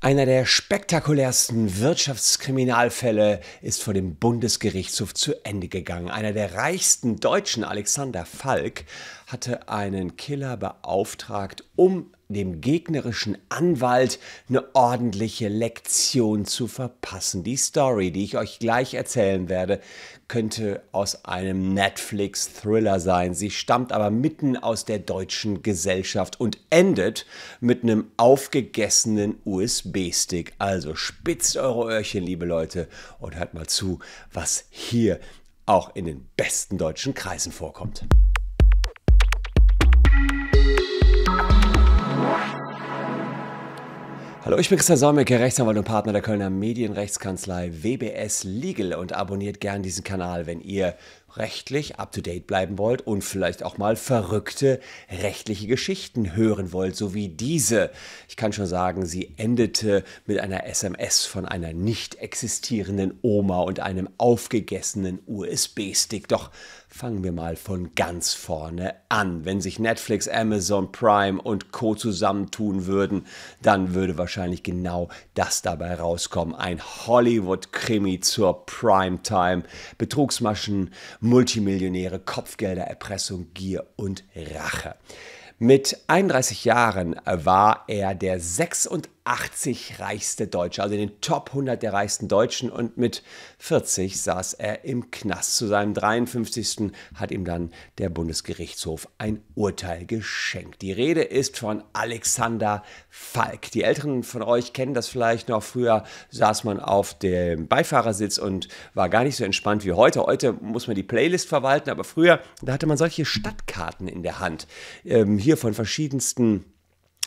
Einer der spektakulärsten Wirtschaftskriminalfälle ist vor dem Bundesgerichtshof zu Ende gegangen. Einer der reichsten Deutschen, Alexander Falk, hatte einen Killer beauftragt, um dem gegnerischen Anwalt eine ordentliche Lektion zu verpassen. Die Story, die ich euch gleich erzählen werde, könnte aus einem Netflix-Thriller sein. Sie stammt aber mitten aus der deutschen Gesellschaft und endet mit einem aufgegessenen USB-Stick. Also spitzt eure Öhrchen, liebe Leute, und hört mal zu, was hier auch in den besten deutschen Kreisen vorkommt. Hallo, ich bin Christian Solmecke, Rechtsanwalt und Partner der Kölner Medienrechtskanzlei WBS Legal und abonniert gern diesen Kanal, wenn ihr rechtlich up-to-date bleiben wollt und vielleicht auch mal verrückte rechtliche Geschichten hören wollt, so wie diese. Ich kann schon sagen, sie endete mit einer SMS von einer nicht existierenden Oma und einem aufgegessenen USB-Stick. Doch fangen wir mal von ganz vorne an. Wenn sich Netflix, Amazon Prime und Co zusammentun würden, dann würde wahrscheinlich genau das dabei rauskommen. Ein Hollywood-Krimi zur Primetime, Betrugsmaschen, Multimillionäre, Kopfgelder, Erpressung, Gier und Rache. Mit 31 Jahren war er der 86 80 reichste Deutsche, also in den Top 100 der reichsten Deutschen. Und mit 40 saß er im Knast. Zu seinem 53. hat ihm dann der Bundesgerichtshof ein Urteil geschenkt. Die Rede ist von Alexander Falk. Die Älteren von euch kennen das vielleicht noch. Früher saß man auf dem Beifahrersitz und war gar nicht so entspannt wie heute. Heute muss man die Playlist verwalten, aber früher, da hatte man solche Stadtkarten in der Hand. Ähm, hier von verschiedensten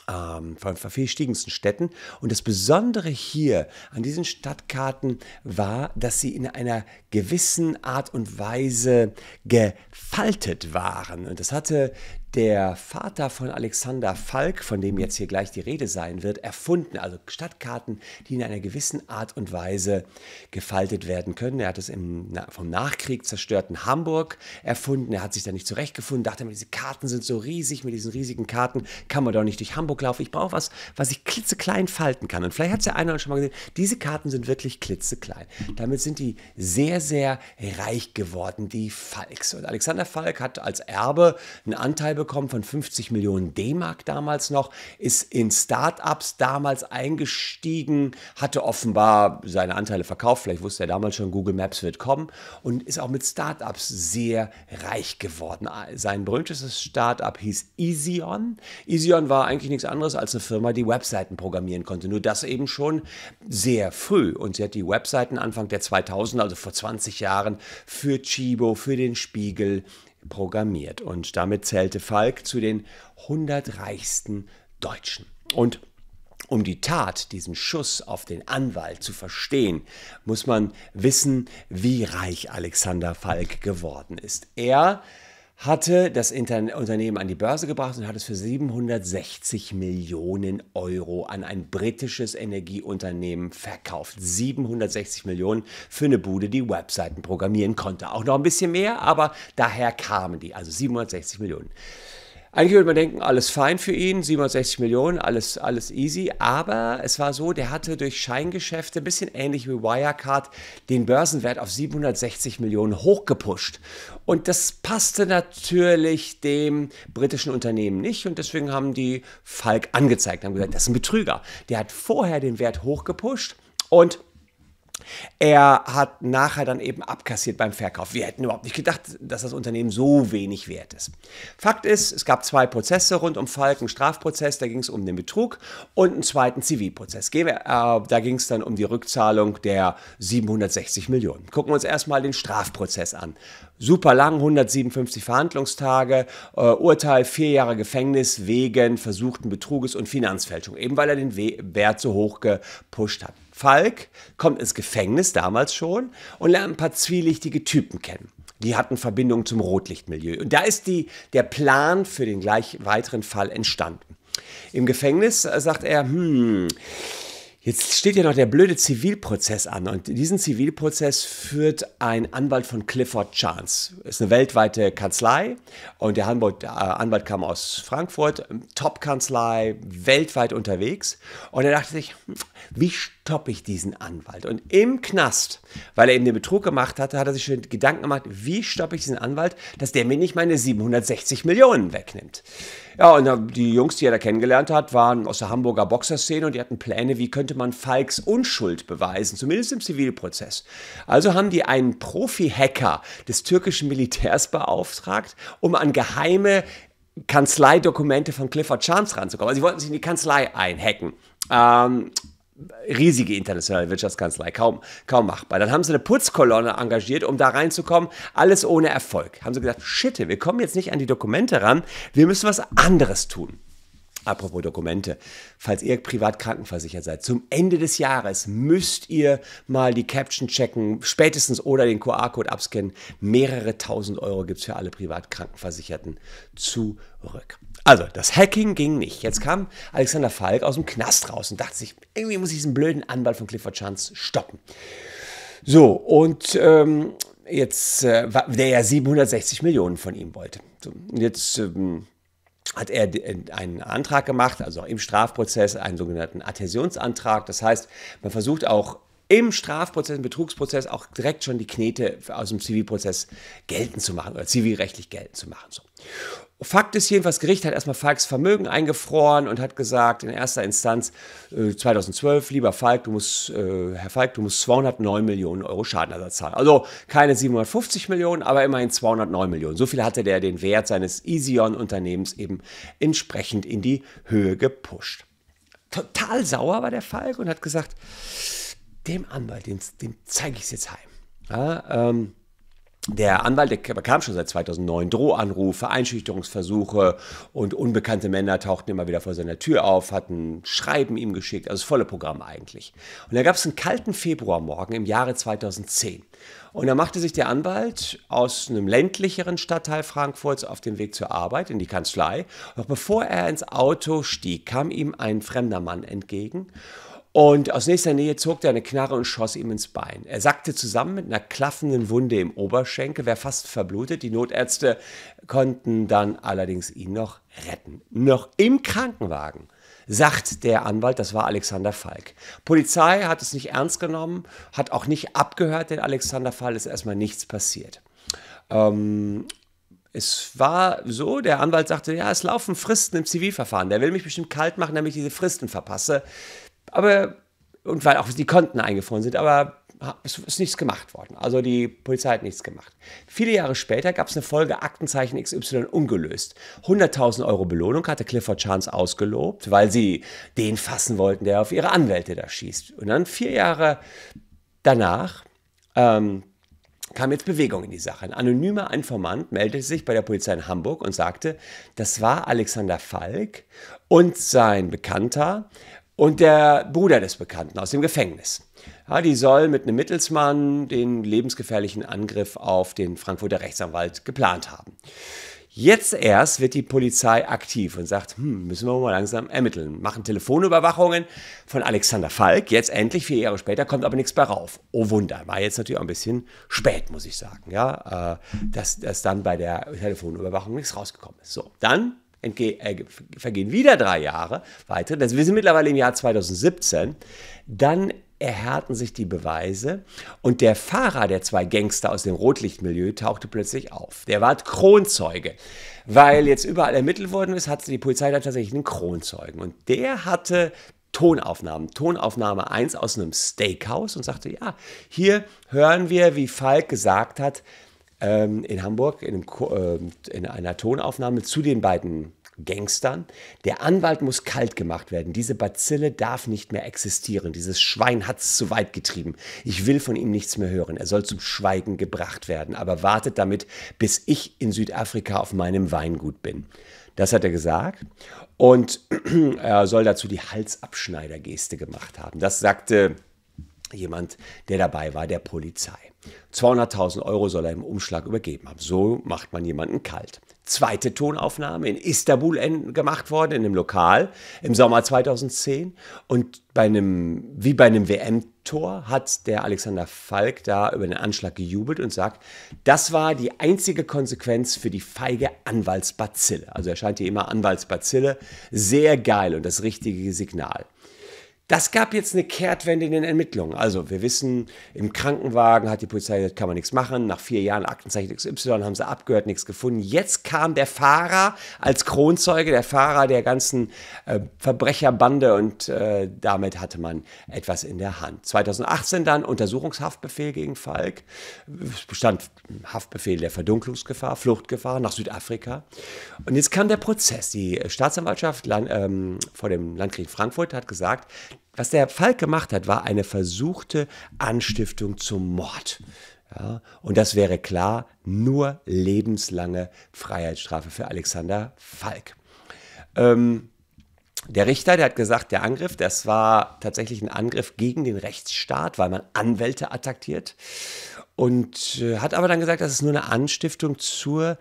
ähm, von verschiedensten Städten. Und das Besondere hier an diesen Stadtkarten war, dass sie in einer gewissen Art und Weise gefaltet waren. Und das hatte der Vater von Alexander Falk, von dem jetzt hier gleich die Rede sein wird, erfunden. Also Stadtkarten, die in einer gewissen Art und Weise gefaltet werden können. Er hat es im vom Nachkrieg zerstörten Hamburg erfunden. Er hat sich da nicht zurechtgefunden, dachte mir, diese Karten sind so riesig, mit diesen riesigen Karten kann man doch nicht durch Hamburg laufen. Ich brauche was, was ich klitzeklein falten kann. Und vielleicht hat es ja einer schon mal gesehen, diese Karten sind wirklich klitzeklein. Damit sind die sehr, sehr reich geworden, die Falks. Und Alexander Falk hat als Erbe einen Anteil bekommen bekommen von 50 Millionen D-Mark damals noch, ist in Startups damals eingestiegen, hatte offenbar seine Anteile verkauft, vielleicht wusste er damals schon, Google Maps wird kommen und ist auch mit Startups sehr reich geworden. Sein berühmtestes Startup hieß Easyon. Easyon war eigentlich nichts anderes als eine Firma, die Webseiten programmieren konnte, nur das eben schon sehr früh und sie hat die Webseiten Anfang der 2000er, also vor 20 Jahren, für Chibo, für den Spiegel, programmiert. Und damit zählte Falk zu den 100 reichsten Deutschen. Und um die Tat, diesen Schuss auf den Anwalt zu verstehen, muss man wissen, wie reich Alexander Falk geworden ist. Er hatte das Inter Unternehmen an die Börse gebracht und hat es für 760 Millionen Euro an ein britisches Energieunternehmen verkauft. 760 Millionen für eine Bude, die Webseiten programmieren konnte. Auch noch ein bisschen mehr, aber daher kamen die. Also 760 Millionen. Eigentlich würde man denken, alles fein für ihn, 760 Millionen, alles, alles easy. Aber es war so, der hatte durch Scheingeschäfte, ein bisschen ähnlich wie Wirecard, den Börsenwert auf 760 Millionen hochgepusht. Und das passte natürlich dem britischen Unternehmen nicht. Und deswegen haben die Falk angezeigt, haben gesagt, das ist ein Betrüger. Der hat vorher den Wert hochgepusht und er hat nachher dann eben abkassiert beim Verkauf. Wir hätten überhaupt nicht gedacht, dass das Unternehmen so wenig wert ist. Fakt ist, es gab zwei Prozesse rund um Falk, einen Strafprozess, da ging es um den Betrug und einen zweiten Zivilprozess. Äh, da ging es dann um die Rückzahlung der 760 Millionen. Gucken wir uns erstmal den Strafprozess an super lang, 157 Verhandlungstage, äh, Urteil vier Jahre Gefängnis wegen versuchten Betruges und Finanzfälschung, eben weil er den Wert so hoch gepusht hat. Falk kommt ins Gefängnis damals schon und lernt ein paar zwielichtige Typen kennen. Die hatten Verbindungen zum Rotlichtmilieu. Und da ist die, der Plan für den gleich weiteren Fall entstanden. Im Gefängnis äh, sagt er, hm, Jetzt steht ja noch der blöde Zivilprozess an und diesen Zivilprozess führt ein Anwalt von Clifford Chance. Ist eine weltweite Kanzlei und der äh, Anwalt kam aus Frankfurt, Top-Kanzlei, weltweit unterwegs. Und er dachte sich, hm, wie stoppe ich diesen Anwalt? Und im Knast, weil er eben den Betrug gemacht hatte, hat er sich schon Gedanken gemacht, wie stoppe ich diesen Anwalt, dass der mir nicht meine 760 Millionen wegnimmt. Ja, und die Jungs, die er da kennengelernt hat, waren aus der Hamburger Boxerszene und die hatten Pläne, wie könnte man Falks Unschuld beweisen, zumindest im Zivilprozess. Also haben die einen Profi-Hacker des türkischen Militärs beauftragt, um an geheime Kanzleidokumente von Clifford Chance ranzukommen. Also sie wollten sich in die Kanzlei einhacken. Ähm, riesige internationale Wirtschaftskanzlei, kaum, kaum machbar. Dann haben sie eine Putzkolonne engagiert, um da reinzukommen, alles ohne Erfolg. Haben sie gesagt, shit, wir kommen jetzt nicht an die Dokumente ran, wir müssen was anderes tun. Apropos Dokumente. Falls ihr privat krankenversichert seid, zum Ende des Jahres müsst ihr mal die Caption checken, spätestens oder den QR-Code abscannen. Mehrere tausend Euro gibt es für alle privat Krankenversicherten zurück. Also, das Hacking ging nicht. Jetzt kam Alexander Falk aus dem Knast raus und dachte sich, irgendwie muss ich diesen blöden Anwalt von Clifford Chance stoppen. So, und ähm, jetzt, äh, der ja 760 Millionen von ihm wollte. So, und jetzt. Ähm, hat er äh, einen Antrag gemacht, also im Strafprozess einen sogenannten Adhäsionsantrag. Das heißt, man versucht auch im Strafprozess, im Betrugsprozess auch direkt schon die Knete aus dem Zivilprozess geltend zu machen oder zivilrechtlich geltend zu machen. So. Fakt ist jedenfalls, Gericht hat erstmal Falks Vermögen eingefroren und hat gesagt, in erster Instanz 2012, äh, lieber Falk, du musst, äh, Herr Falk, du musst 209 Millionen Euro Schadenersatz zahlen. Also keine 750 Millionen, aber immerhin 209 Millionen. So viel hatte der den Wert seines Easion-Unternehmens eben entsprechend in die Höhe gepusht. Total sauer war der Falk und hat gesagt, dem Anwalt, dem, dem zeige ich es jetzt heim. Ja, ähm, der Anwalt der bekam schon seit 2009 Drohanrufe, Einschüchterungsversuche und unbekannte Männer tauchten immer wieder vor seiner Tür auf, hatten Schreiben ihm geschickt, also das volle Programm eigentlich. Und da gab es einen kalten Februarmorgen im Jahre 2010. Und da machte sich der Anwalt aus einem ländlicheren Stadtteil Frankfurts auf den Weg zur Arbeit in die Kanzlei. Doch bevor er ins Auto stieg, kam ihm ein fremder Mann entgegen und aus nächster Nähe zog er eine Knarre und schoss ihm ins Bein. Er sackte zusammen mit einer klaffenden Wunde im Oberschenkel, wäre fast verblutet. Die Notärzte konnten dann allerdings ihn noch retten. Noch im Krankenwagen sagt der Anwalt, das war Alexander Falk. Polizei hat es nicht ernst genommen, hat auch nicht abgehört, den Alexander Fall ist erstmal nichts passiert. Ähm, es war so, der Anwalt sagte, ja, es laufen Fristen im Zivilverfahren. Der will mich bestimmt kalt machen, damit ich diese Fristen verpasse aber und weil auch die Konten eingefroren sind, aber es ist nichts gemacht worden. Also die Polizei hat nichts gemacht. Viele Jahre später gab es eine Folge Aktenzeichen XY ungelöst. 100.000 Euro Belohnung hatte Clifford Chance ausgelobt, weil sie den fassen wollten, der auf ihre Anwälte da schießt. Und dann vier Jahre danach ähm, kam jetzt Bewegung in die Sache. Ein anonymer Informant meldete sich bei der Polizei in Hamburg und sagte, das war Alexander Falk und sein Bekannter und der Bruder des Bekannten aus dem Gefängnis. Ja, die soll mit einem Mittelsmann den lebensgefährlichen Angriff auf den Frankfurter Rechtsanwalt geplant haben. Jetzt erst wird die Polizei aktiv und sagt, hm, müssen wir mal langsam ermitteln. Machen Telefonüberwachungen von Alexander Falk. Jetzt endlich, vier Jahre später, kommt aber nichts mehr rauf. Oh Wunder, war jetzt natürlich auch ein bisschen spät, muss ich sagen, ja, äh, dass, dass dann bei der Telefonüberwachung nichts rausgekommen ist. So, dann äh, vergehen wieder drei Jahre weitere, das, wir sind mittlerweile im Jahr 2017, dann erhärten sich die Beweise und der Fahrer der zwei Gangster aus dem Rotlichtmilieu tauchte plötzlich auf. Der war Kronzeuge. Weil jetzt überall ermittelt worden ist, hatte die Polizei dann tatsächlich einen Kronzeugen. Und der hatte Tonaufnahmen. Tonaufnahme 1 aus einem Steakhouse und sagte, ja, hier hören wir, wie Falk gesagt hat, ähm, in Hamburg in, einem, äh, in einer Tonaufnahme zu den beiden Gangstern. Der Anwalt muss kalt gemacht werden. Diese Bazille darf nicht mehr existieren. Dieses Schwein hat es zu weit getrieben. Ich will von ihm nichts mehr hören. Er soll zum Schweigen gebracht werden, aber wartet damit, bis ich in Südafrika auf meinem Weingut bin. Das hat er gesagt. Und er soll dazu die Halsabschneidergeste gemacht haben. Das sagte jemand, der dabei war, der Polizei. 200.000 Euro soll er im Umschlag übergeben haben. So macht man jemanden kalt. Zweite Tonaufnahme in Istanbul gemacht worden, in einem Lokal im Sommer 2010. Und bei einem, wie bei einem WM-Tor hat der Alexander Falk da über den Anschlag gejubelt und sagt, das war die einzige Konsequenz für die feige Anwaltsbazille. Also erscheint hier immer Anwaltsbazille. Sehr geil und das richtige Signal. Das gab jetzt eine Kehrtwende in den Ermittlungen. Also, wir wissen, im Krankenwagen hat die Polizei gesagt, kann man nichts machen. Nach vier Jahren Aktenzeichen XY haben sie abgehört, nichts gefunden. Jetzt kam der Fahrer als Kronzeuge, der Fahrer der ganzen äh, Verbrecherbande und äh, damit hatte man etwas in der Hand. 2018 dann Untersuchungshaftbefehl gegen Falk. Es bestand Haftbefehl der Verdunklungsgefahr, Fluchtgefahr nach Südafrika. Und jetzt kam der Prozess. Die Staatsanwaltschaft Land, ähm, vor dem Landkrieg Frankfurt hat gesagt, was der Falk gemacht hat, war eine versuchte Anstiftung zum Mord. Ja, und das wäre klar nur lebenslange Freiheitsstrafe für Alexander Falk. Ähm, der Richter, der hat gesagt, der Angriff, das war tatsächlich ein Angriff gegen den Rechtsstaat, weil man Anwälte attackiert. Und äh, hat aber dann gesagt, das ist nur eine Anstiftung zur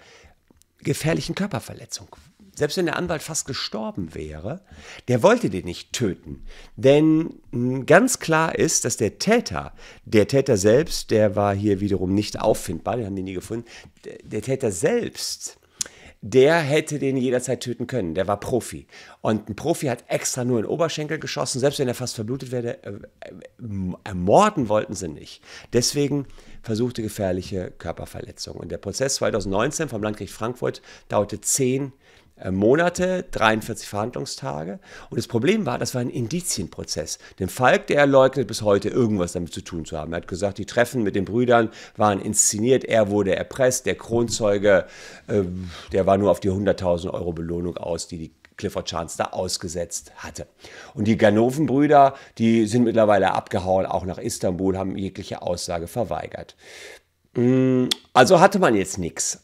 gefährlichen Körperverletzung selbst wenn der Anwalt fast gestorben wäre, der wollte den nicht töten. Denn hm, ganz klar ist, dass der Täter, der Täter selbst, der war hier wiederum nicht auffindbar, den haben die nie gefunden, der Täter selbst, der hätte den jederzeit töten können. Der war Profi. Und ein Profi hat extra nur in den Oberschenkel geschossen, selbst wenn er fast verblutet wäre. Äh, äh, ermorden wollten sie nicht. Deswegen versuchte gefährliche Körperverletzung. Und der Prozess 2019 vom Landgericht Frankfurt dauerte zehn Jahre. Äh, Monate, 43 Verhandlungstage. Und das Problem war, das war ein Indizienprozess. Denn Falk, der leugnet bis heute irgendwas damit zu tun zu haben. Er hat gesagt, die Treffen mit den Brüdern waren inszeniert, er wurde erpresst, der Kronzeuge, äh, der war nur auf die 100.000 Euro Belohnung aus, die die Clifford Chance da ausgesetzt hatte. Und die Ganoven-Brüder, die sind mittlerweile abgehauen, auch nach Istanbul, haben jegliche Aussage verweigert. Mm, also hatte man jetzt nichts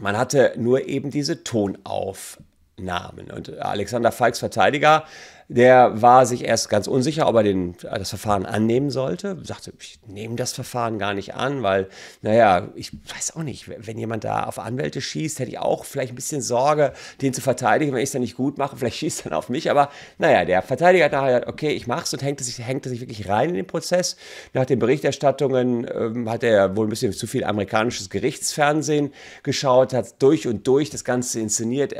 man hatte nur eben diese Tonaufnahmen. Und Alexander Falks Verteidiger der war sich erst ganz unsicher, ob er den, äh, das Verfahren annehmen sollte. Sagte, ich nehme das Verfahren gar nicht an, weil, naja, ich weiß auch nicht, wenn jemand da auf Anwälte schießt, hätte ich auch vielleicht ein bisschen Sorge, den zu verteidigen, wenn ich es dann nicht gut mache. Vielleicht schießt er dann auf mich. Aber naja, der Verteidiger hat nachher gesagt, okay, ich mach's und hängte sich, hängte sich wirklich rein in den Prozess. Nach den Berichterstattungen ähm, hat er wohl ein bisschen zu viel amerikanisches Gerichtsfernsehen geschaut, hat durch und durch das Ganze inszeniert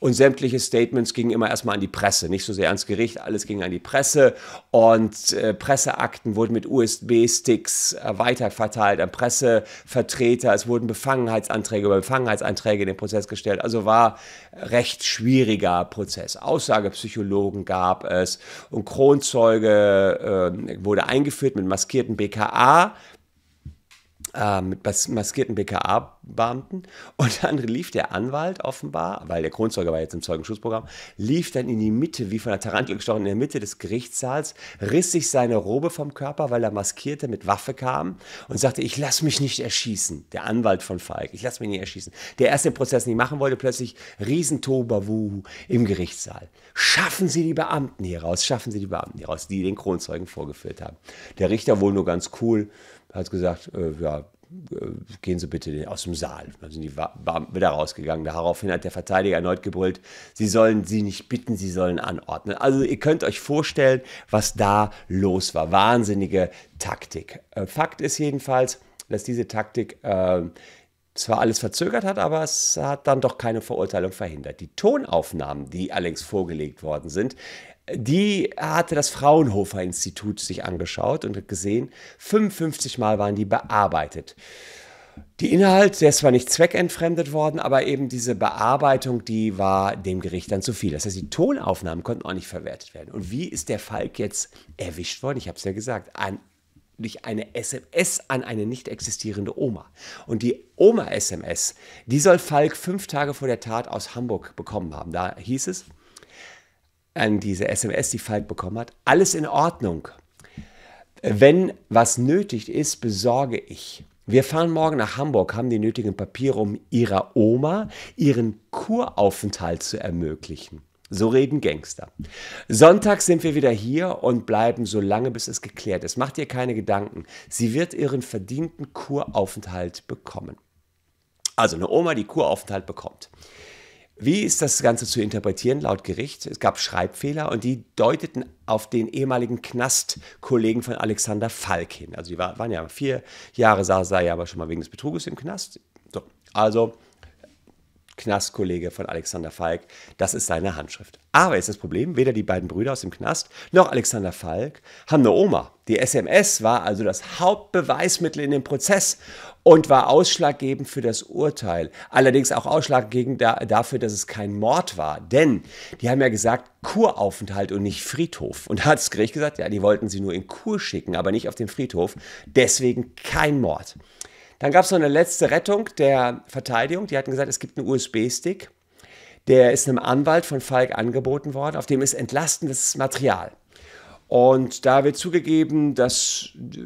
und sämtliche Statements gingen immer erstmal an die Presse, nicht so sehr ans Gericht, alles ging an die Presse und äh, Presseakten wurden mit USB-Sticks äh, weiterverteilt an Pressevertreter. Es wurden Befangenheitsanträge über Befangenheitsanträge in den Prozess gestellt. Also war recht schwieriger Prozess. Aussagepsychologen gab es und Kronzeuge äh, wurde eingeführt mit maskierten BKA, äh, mit maskierten BKA Beamten. Und dann lief der Anwalt offenbar, weil der Kronzeuge war jetzt im Zeugenschutzprogramm, lief dann in die Mitte, wie von der Tarantel gestochen, in der Mitte des Gerichtssaals, riss sich seine Robe vom Körper, weil er maskierte mit Waffe kam und sagte, ich lass mich nicht erschießen. Der Anwalt von Falk, ich lass mich nicht erschießen. Der erst den Prozess nicht machen wollte, plötzlich Riesentobawu im Gerichtssaal. Schaffen Sie die Beamten hier raus, schaffen Sie die Beamten hier raus, die den Kronzeugen vorgeführt haben. Der Richter wohl nur ganz cool, hat gesagt, äh, ja, äh, gehen Sie bitte aus dem Saal. Dann sind die Beamten wieder rausgegangen. Daraufhin hat der Verteidiger erneut gebrüllt, Sie sollen sie nicht bitten, Sie sollen anordnen. Also ihr könnt euch vorstellen, was da los war. Wahnsinnige Taktik. Äh, Fakt ist jedenfalls, dass diese Taktik äh, zwar alles verzögert hat, aber es hat dann doch keine Verurteilung verhindert. Die Tonaufnahmen, die allerdings vorgelegt worden sind, die hatte das Fraunhofer Institut sich angeschaut und hat gesehen, 55 Mal waren die bearbeitet. Die Inhalte, der ist zwar nicht zweckentfremdet worden, aber eben diese Bearbeitung, die war dem Gericht dann zu viel. Das heißt, die Tonaufnahmen konnten auch nicht verwertet werden. Und wie ist der Falk jetzt erwischt worden? Ich habe es ja gesagt, an durch eine SMS an eine nicht existierende Oma. Und die Oma-SMS, die soll Falk fünf Tage vor der Tat aus Hamburg bekommen haben. Da hieß es, an diese SMS, die Falk bekommen hat, alles in Ordnung. Wenn was nötig ist, besorge ich. Wir fahren morgen nach Hamburg, haben die nötigen Papiere, um ihrer Oma ihren Kuraufenthalt zu ermöglichen. So reden Gangster. Sonntag sind wir wieder hier und bleiben so lange, bis es geklärt ist. Macht ihr keine Gedanken. Sie wird ihren verdienten Kuraufenthalt bekommen. Also eine Oma, die Kuraufenthalt bekommt. Wie ist das Ganze zu interpretieren laut Gericht? Es gab Schreibfehler und die deuteten auf den ehemaligen Knastkollegen von Alexander Falk hin. Also die waren ja vier Jahre, sah er ja aber schon mal wegen des Betruges im Knast. So, also Knastkollege von Alexander Falk. Das ist seine Handschrift. Aber ist das Problem, weder die beiden Brüder aus dem Knast noch Alexander Falk haben eine Oma. Die SMS war also das Hauptbeweismittel in dem Prozess und war ausschlaggebend für das Urteil. Allerdings auch ausschlaggebend dafür, dass es kein Mord war. Denn die haben ja gesagt, Kuraufenthalt und nicht Friedhof. Und da hat das Gericht gesagt, ja, die wollten sie nur in Kur schicken, aber nicht auf den Friedhof. Deswegen kein Mord. Dann gab es noch eine letzte Rettung der Verteidigung. Die hatten gesagt, es gibt einen USB-Stick. Der ist einem Anwalt von Falk angeboten worden, auf dem ist entlastendes Material. Und da wird zugegeben, dass äh,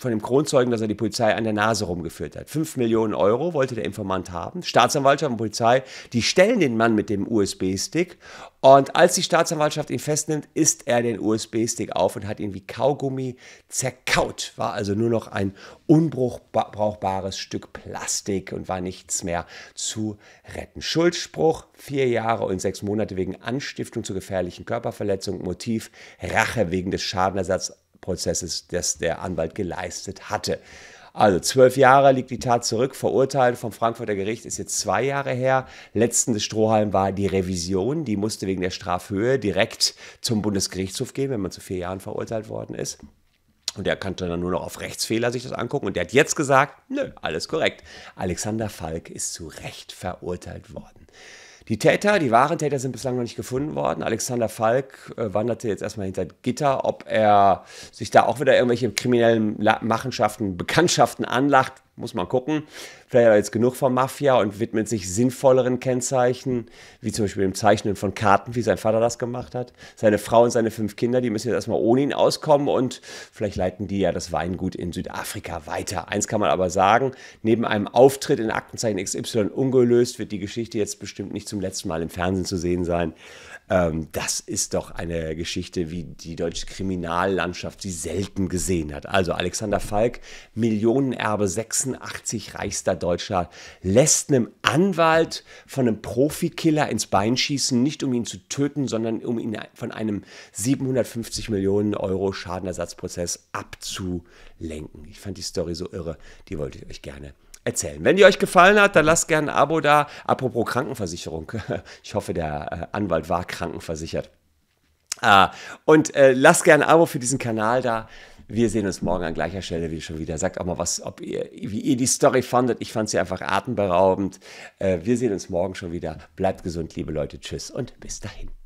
von dem Kronzeugen, dass er die Polizei an der Nase rumgeführt hat. Fünf Millionen Euro wollte der Informant haben. Staatsanwaltschaft und Polizei, die stellen den Mann mit dem USB-Stick und als die Staatsanwaltschaft ihn festnimmt, isst er den USB-Stick auf und hat ihn wie Kaugummi zerkaut. War also nur noch ein unbrauchbares Stück Plastik und war nichts mehr zu retten. Schuldspruch, vier Jahre und sechs Monate wegen Anstiftung zur gefährlichen Körperverletzung. Motiv, Rache wegen des Schadenersatzprozesses, das der Anwalt geleistet hatte. Also zwölf Jahre liegt die Tat zurück, verurteilt vom Frankfurter Gericht ist jetzt zwei Jahre her. Letzten des Strohhalm war die Revision, die musste wegen der Strafhöhe direkt zum Bundesgerichtshof gehen, wenn man zu vier Jahren verurteilt worden ist. Und er kann dann nur noch auf Rechtsfehler sich das angucken. Und der hat jetzt gesagt, nö, alles korrekt. Alexander Falk ist zu Recht verurteilt worden. Die Täter, die wahren Täter sind bislang noch nicht gefunden worden. Alexander Falk äh, wanderte jetzt erstmal hinter Gitter. Ob er sich da auch wieder irgendwelche kriminellen Machenschaften, Bekanntschaften anlacht, muss man gucken vielleicht aber jetzt genug von Mafia und widmet sich sinnvolleren Kennzeichen, wie zum Beispiel dem Zeichnen von Karten, wie sein Vater das gemacht hat. Seine Frau und seine fünf Kinder, die müssen jetzt erstmal ohne ihn auskommen und vielleicht leiten die ja das Weingut in Südafrika weiter. Eins kann man aber sagen, neben einem Auftritt in Aktenzeichen XY ungelöst wird die Geschichte jetzt bestimmt nicht zum letzten Mal im Fernsehen zu sehen sein. Ähm, das ist doch eine Geschichte, wie die deutsche Kriminallandschaft sie selten gesehen hat. Also Alexander Falk, Millionenerbe, 86 reichster Deutschland lässt einem Anwalt von einem Profikiller ins Bein schießen, nicht um ihn zu töten, sondern um ihn von einem 750 Millionen Euro Schadenersatzprozess abzulenken. Ich fand die Story so irre, die wollte ich euch gerne erzählen. Wenn die euch gefallen hat, dann lasst gerne ein Abo da. Apropos Krankenversicherung. Ich hoffe, der äh, Anwalt war krankenversichert. Ah, und äh, lasst gerne ein Abo für diesen Kanal da. Wir sehen uns morgen an gleicher Stelle wie schon wieder. Sagt auch mal was, ob ihr, wie ihr die Story fandet. Ich fand sie einfach atemberaubend. Äh, wir sehen uns morgen schon wieder. Bleibt gesund, liebe Leute. Tschüss und bis dahin.